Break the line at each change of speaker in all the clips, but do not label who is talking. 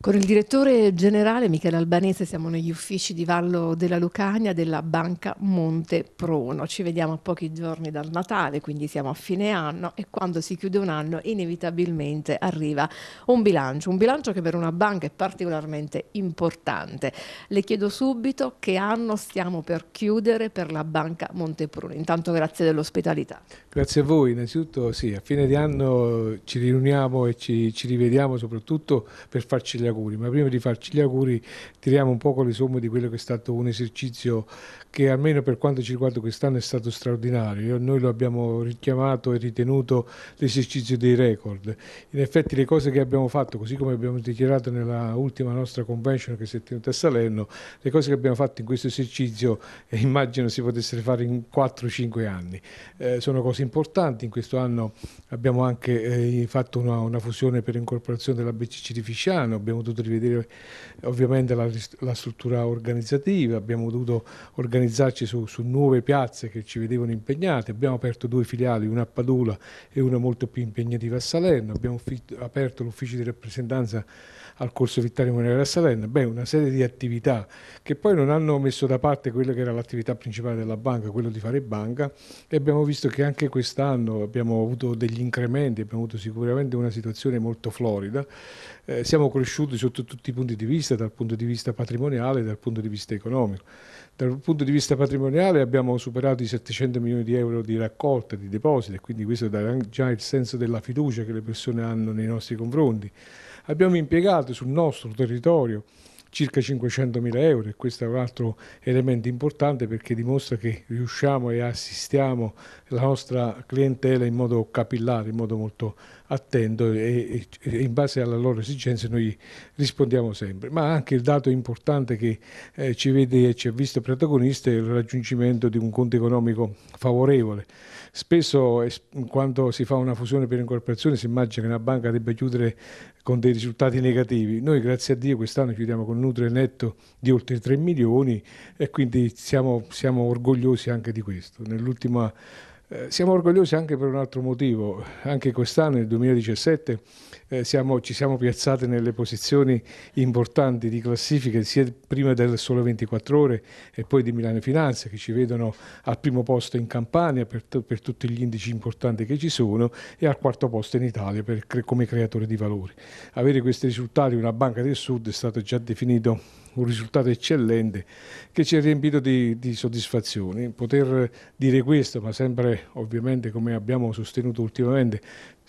Con il direttore generale Michele Albanese siamo negli uffici di Vallo della Lucania della Banca Monte Prono. Ci vediamo a pochi giorni dal Natale, quindi siamo a fine anno e quando si chiude un anno inevitabilmente arriva un bilancio, un bilancio che per una banca è particolarmente importante. Le chiedo subito che anno stiamo per chiudere per la Banca Monte Prono. Intanto grazie dell'ospitalità.
Grazie a voi, innanzitutto sì, a fine di anno ci riuniamo e ci, ci rivediamo soprattutto per farci le auguri, ma prima di farci gli auguri tiriamo un po' le somme di quello che è stato un esercizio che almeno per quanto ci riguarda quest'anno è stato straordinario. Noi lo abbiamo richiamato e ritenuto l'esercizio dei record. In effetti le cose che abbiamo fatto, così come abbiamo dichiarato nella ultima nostra convention che si è tenuta a Salerno, le cose che abbiamo fatto in questo esercizio eh, immagino si potessero fare in 4-5 anni. Eh, sono cose importanti, in questo anno abbiamo anche eh, fatto una, una fusione per incorporazione della BCC di Fisciano, abbiamo abbiamo dovuto rivedere ovviamente la, la struttura organizzativa, abbiamo dovuto organizzarci su, su, nuove piazze che ci vedevano impegnate, abbiamo aperto due filiali, una a Padula e una molto più impegnativa a Salerno, abbiamo aperto l'ufficio di rappresentanza al corso Vittorio Monera a Salerno, beh una serie di attività che poi non hanno messo da parte quella che era l'attività principale della banca, quello di fare banca e abbiamo visto che anche quest'anno abbiamo avuto degli incrementi, abbiamo avuto sicuramente una situazione molto florida, eh, siamo cresciuti studi sotto tutti i punti di vista, dal punto di vista patrimoniale e dal punto di vista economico. Dal punto di vista patrimoniale abbiamo superato i 700 milioni di euro di raccolta, di depositi, quindi questo dà già il senso della fiducia che le persone hanno nei nostri confronti. Abbiamo impiegato sul nostro territorio circa 500 mila euro e questo è un altro elemento importante perché dimostra che riusciamo e assistiamo la nostra clientela in modo capillare, in modo molto attendo e, e, in base alle loro esigenze noi rispondiamo sempre. Ma anche il dato importante che eh, ci vede e ci ha visto protagonista è il raggiungimento di un conto economico favorevole. Spesso es, quando si fa una fusione per incorporazione si immagina che una banca debba chiudere con dei risultati negativi. Noi grazie a Dio quest'anno chiudiamo con un nutre netto di oltre 3 milioni e quindi siamo, siamo orgogliosi anche di questo. Nell'ultima eh, siamo orgogliosi anche per un altro motivo, anche quest'anno, nel 2017, eh, siamo, ci siamo piazzati nelle posizioni importanti di classifica sia prima del Sole 24 Ore e poi di Milano Finanze, che ci vedono al primo posto in Campania per, per tutti gli indici importanti che ci sono e al quarto posto in Italia per, come creatore di valori. Avere questi risultati una banca del sud è stato già definito un risultato eccellente che ci ha riempito di, di soddisfazioni. Poter dire questo, ma sempre ovviamente come abbiamo sostenuto ultimamente,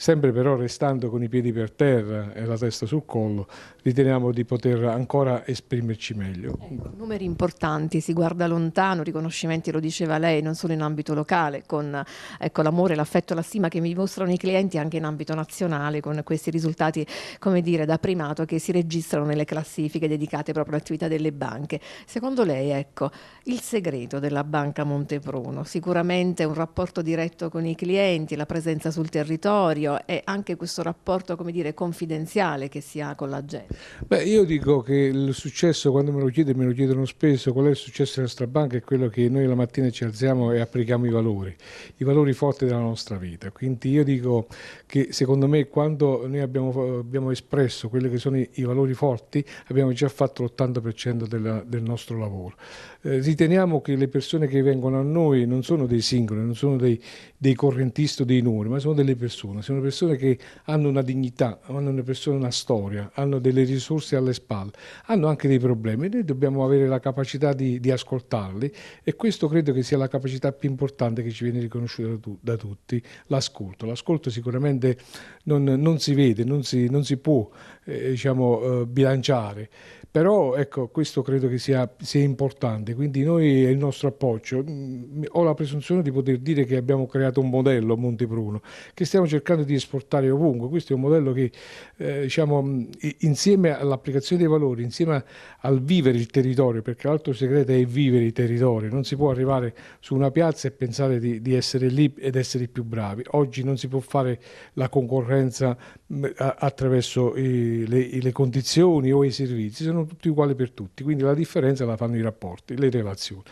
Sempre però restando con i piedi per terra e la testa sul collo, riteniamo di poter ancora esprimerci meglio. Ecco,
numeri importanti, si guarda lontano, riconoscimenti lo diceva lei, non solo in ambito locale, con ecco, l'amore, l'affetto, la stima che mi mostrano i clienti anche in ambito nazionale, con questi risultati, come dire, da primato che si registrano nelle classifiche dedicate proprio all'attività delle banche. Secondo lei, ecco, il segreto della banca Montepruno, sicuramente un rapporto diretto con i clienti, la presenza sul territorio, meglio è anche questo rapporto, come dire, confidenziale che si ha con la gente?
Beh, io dico che il successo, quando me lo chiedono, me lo chiedono spesso, qual è il successo della nostra banca? È quello che noi la mattina ci alziamo e applichiamo i valori, i valori forti della nostra vita. Quindi io dico che secondo me quando noi abbiamo, abbiamo espresso quelli che sono i, i valori forti, abbiamo già fatto l'80% della, del nostro lavoro. Eh, riteniamo che le persone che vengono a noi non sono dei singoli, non sono dei, dei correntisti o dei numeri, ma sono delle persone, sono persone che hanno una dignità, hanno una, persona, una storia, hanno delle risorse alle spalle, hanno anche dei problemi, e noi dobbiamo avere la capacità di, di ascoltarli e questo credo che sia la capacità più importante che ci viene riconosciuta da, tu, da tutti, l'ascolto. L'ascolto sicuramente non, non, si vede, non si, non si può eh, diciamo, eh, bilanciare, però ecco, questo credo che sia, sia importante grande, quindi noi è il nostro appoggio. Mm, ho la presunzione di poter dire che abbiamo creato un modello a Montepruno che stiamo cercando di esportare ovunque. Questo è un modello che eh, diciamo, mm, insieme all'applicazione dei valori, insieme al vivere il territorio, perché l'altro segreto è vivere i territori, non si può arrivare su una piazza e pensare di, di essere lì ed essere i più bravi. Oggi non si può fare la concorrenza mm, attraverso le, le condizioni o i servizi, sono tutti uguali per tutti, quindi la differenza la fanno i rapporti le relazioni.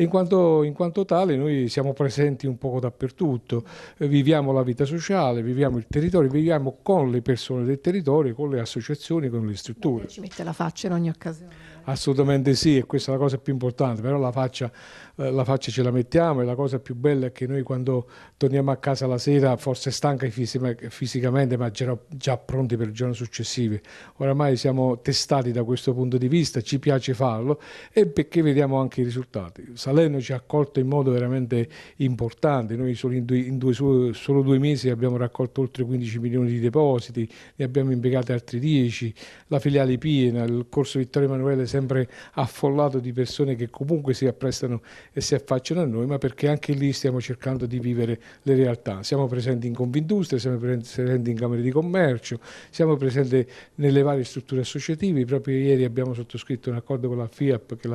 In quanto, in quanto, tale noi siamo presenti un poco dappertutto, eh, viviamo la vita sociale, viviamo il territorio, viviamo con le persone del territorio, con le associazioni, con le strutture. Ci mette la faccia in ogni occasione. Assolutamente sì, e questa è la cosa più importante, però la faccia, eh, la faccia ce la mettiamo e la cosa più bella è che noi quando torniamo a casa la sera, forse stanca fisicamente, ma già pronti per il giorno successivo, oramai siamo testati da questo punto di vista, ci piace farlo e perché vediamo vediamo anche i risultati. Salerno ci ha accolto in modo veramente importante, noi solo, in due, in due, solo, due mesi abbiamo raccolto oltre 15 milioni di depositi, ne abbiamo impiegati altri 10, la filiale piena, il corso Vittorio Emanuele sempre affollato di persone che comunque si apprestano e si affacciano a noi, ma perché anche lì stiamo cercando di vivere le realtà. Siamo presenti in Confindustria, siamo presenti in Camere di Commercio, siamo presenti nelle varie strutture associative, proprio ieri abbiamo sottoscritto un accordo con la FIAP che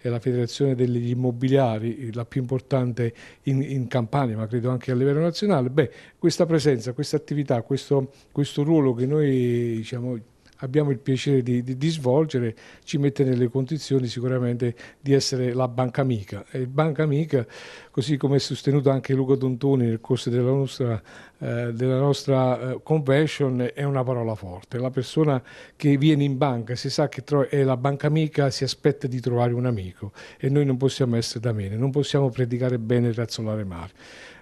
è la la federazione degli immobiliari, la più importante in, in Campania, ma credo anche a livello nazionale, beh, questa presenza, questa attività, questo, questo ruolo che noi diciamo, abbiamo il piacere di, di, di, svolgere ci mette nelle condizioni sicuramente di essere la banca amica. E banca amica, così come è sostenuto anche Luca Dontoni nel corso della nostra, eh, della nostra eh, convention, è una parola forte. La persona che viene in banca, si sa che è la banca amica, si aspetta di trovare un amico e noi non possiamo essere da meno, non possiamo predicare bene e razzolare male.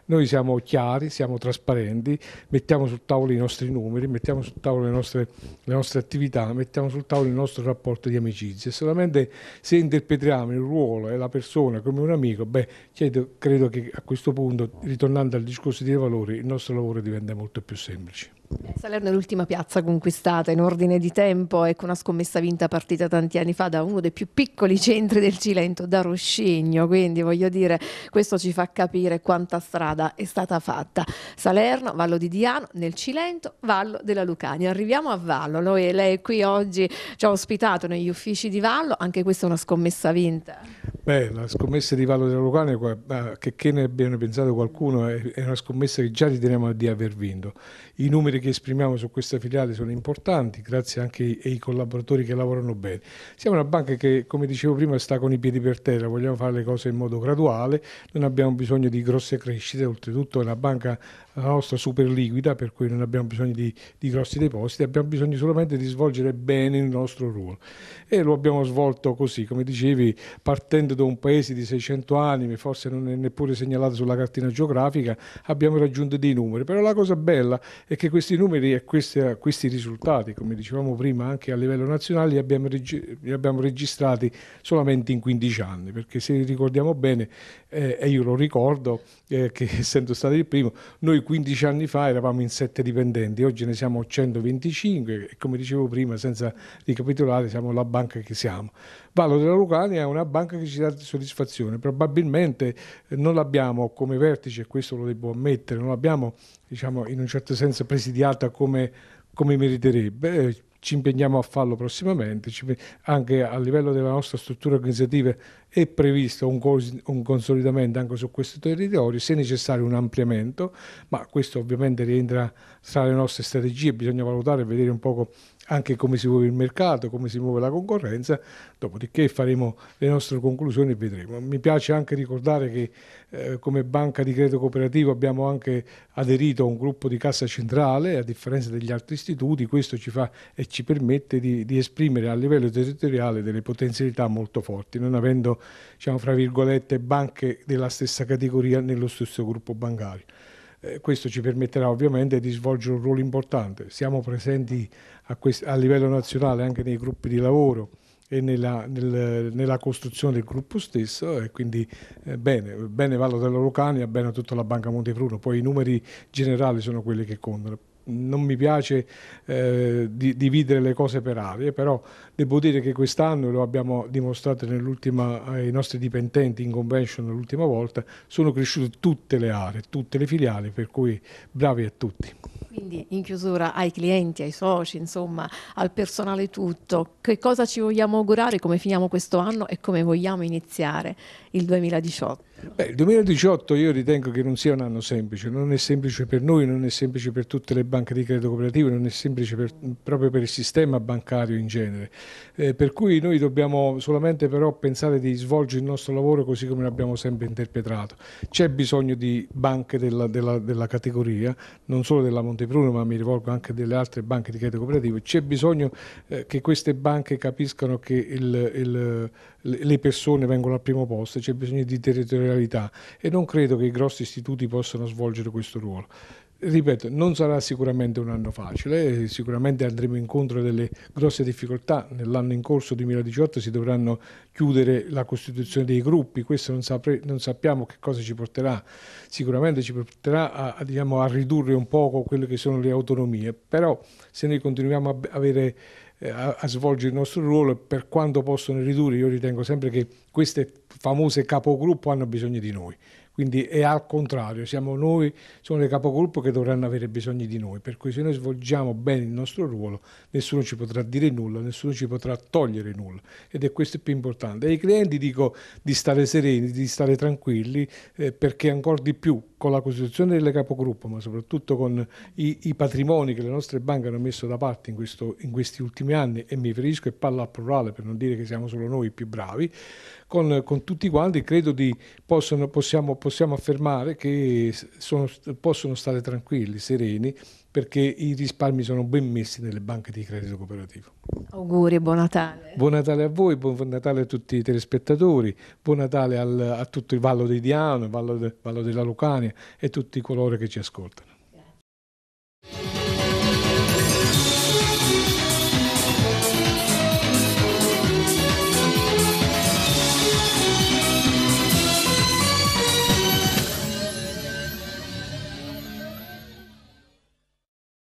Noi siamo chiari, siamo trasparenti, mettiamo sul tavolo i nostri numeri, mettiamo sul tavolo le nostre, le nostre attività, mettiamo sul tavolo il nostro rapporto di amicizia. Solamente se interpretiamo il ruolo e la persona come un amico, beh, credo, credo che a questo punto, ritornando al discorso dei valori, il nostro lavoro diventa molto più semplice.
Salerno è l'ultima piazza conquistata in ordine di tempo, e con una scommessa vinta partita tanti anni fa da uno dei più piccoli centri del Cilento, da Roscigno, quindi voglio dire questo ci fa capire quanta strada è stata fatta. Salerno, Vallo di Diano, nel Cilento, Vallo della Lucania. Arriviamo a Vallo, Noi, lei qui oggi ci ha ospitato negli uffici di Vallo, anche questa è una scommessa vinta.
Beh, la scommessa di Vallo della Lucania, che, che ne abbia pensato qualcuno, è una scommessa che già riteniamo di aver vinto. I numeri pareri che esprimiamo su questa filiale sono importanti, grazie anche ai collaboratori che lavorano bene. Siamo una banca che, come dicevo prima, sta con i piedi per terra, vogliamo fare le cose in modo graduale, non abbiamo bisogno di grosse crescite, oltretutto è una banca la nostra super liquida, per cui non abbiamo bisogno di, di grossi depositi, abbiamo bisogno solamente di svolgere bene il nostro ruolo. E lo abbiamo svolto così, come dicevi, partendo da un paese di 600 anime, forse non è neppure segnalato sulla cartina geografica, abbiamo raggiunto dei numeri. Però la cosa bella è che questi numeri e questi, questi risultati, come dicevamo prima, anche a livello nazionale, li abbiamo, li abbiamo registrati solamente in 15 anni, perché se ricordiamo bene, eh, e io lo ricordo, eh, che essendo stato il primo, noi 15 anni fa eravamo in 7 dipendenti, oggi ne siamo 125 e come dicevo prima, senza ricapitolare, siamo la banca che siamo. Vallo della Lucania è una banca che ci dà soddisfazione, probabilmente eh, non l'abbiamo come vertice, questo lo devo ammettere, non l'abbiamo diciamo, in un certo senso presidiata come, come meriterebbe, eh, ci impegniamo a farlo prossimamente, anche a livello della nostra struttura organizzativa è previsto un, cos- un, consolidamento anche su questo territorio, se necessario un ampliamento, ma questo ovviamente rientra tra le nostre strategie, bisogna valutare e vedere un poco anche come si muove il mercato, come si muove la concorrenza, dopodiché faremo le nostre conclusioni e vedremo. Mi piace anche ricordare che eh, come banca di credito cooperativo abbiamo anche aderito a un gruppo di cassa centrale, a differenza degli altri istituti, questo ci fa e ci permette di, di esprimere a livello territoriale delle potenzialità molto forti, non avendo diciamo, fra virgolette, banche della stessa categoria nello stesso gruppo bancario. Eh, questo ci permetterà ovviamente di svolgere un ruolo importante. Siamo presenti a, a livello nazionale anche nei gruppi di lavoro e nella, nel, nella, costruzione del gruppo stesso e quindi eh, bene, bene Vallo della Lucania, bene tutta la Banca Montefruno, poi i numeri generali sono quelli che contano non mi piace eh, di, dividere le cose per aree, però devo dire che quest'anno, lo abbiamo dimostrato ai nostri dipendenti in convention l'ultima volta, sono cresciute tutte le aree, tutte le filiali, per cui bravi a tutti.
Quindi in chiusura ai clienti, ai soci, insomma, al personale tutto, che cosa ci vogliamo augurare, come finiamo questo anno e come vogliamo iniziare il 2018?
Beh, il 2018 io ritengo che non sia un anno semplice, non è semplice per noi, non è semplice per tutte le banche di credito cooperativo, non è semplice per, proprio per il sistema bancario in genere, eh, per cui noi dobbiamo solamente però pensare di svolgere il nostro lavoro così come l'abbiamo sempre interpretato. C'è bisogno di banche della, della, della categoria, non solo della Montepruno ma mi rivolgo anche delle altre banche di credito cooperativo, c'è bisogno eh, che queste banche capiscano che il, il, le persone vengono al primo posto, c'è bisogno di territorializzazione realità e non credo che i grossi istituti possano svolgere questo ruolo. Ripeto, non sarà sicuramente un anno facile, eh, sicuramente andremo incontro a delle grosse difficoltà. Nell'anno in corso 2018 si dovranno chiudere la costituzione dei gruppi, questo non, sapre, non sappiamo che cosa ci porterà. Sicuramente ci porterà a, a, diciamo, a ridurre un poco quelle che sono le autonomie, però se noi continuiamo a avere eh, a, a, svolgere il nostro ruolo per quanto possono ridurre, io ritengo sempre che queste famose capogruppo hanno bisogno di noi, quindi è al contrario, siamo noi, sono le capogruppo che dovranno avere bisogno di noi, per cui se noi svolgiamo bene il nostro ruolo nessuno ci potrà dire nulla, nessuno ci potrà togliere nulla ed è questo il più importante. Ai clienti dico di stare sereni, di stare tranquilli eh, perché ancora di più con la costituzione delle capogruppo, ma soprattutto con i, i, patrimoni che le nostre banche hanno messo da parte in, questo, in questi ultimi anni, e mi riferisco e parlo al plurale per non dire che siamo solo noi i più bravi, con, con tutti quanti credo di possono, possiamo possiamo affermare che sono, possono stare tranquilli, sereni, perché i risparmi sono ben messi nelle banche di credito cooperativo.
Auguri e buon Natale.
Buon Natale a voi, buon Natale a tutti i telespettatori, buon Natale al, a tutto il Vallo di Diano, il Vallo, de, Vallo della Lucania e tutti coloro che ci ascoltano.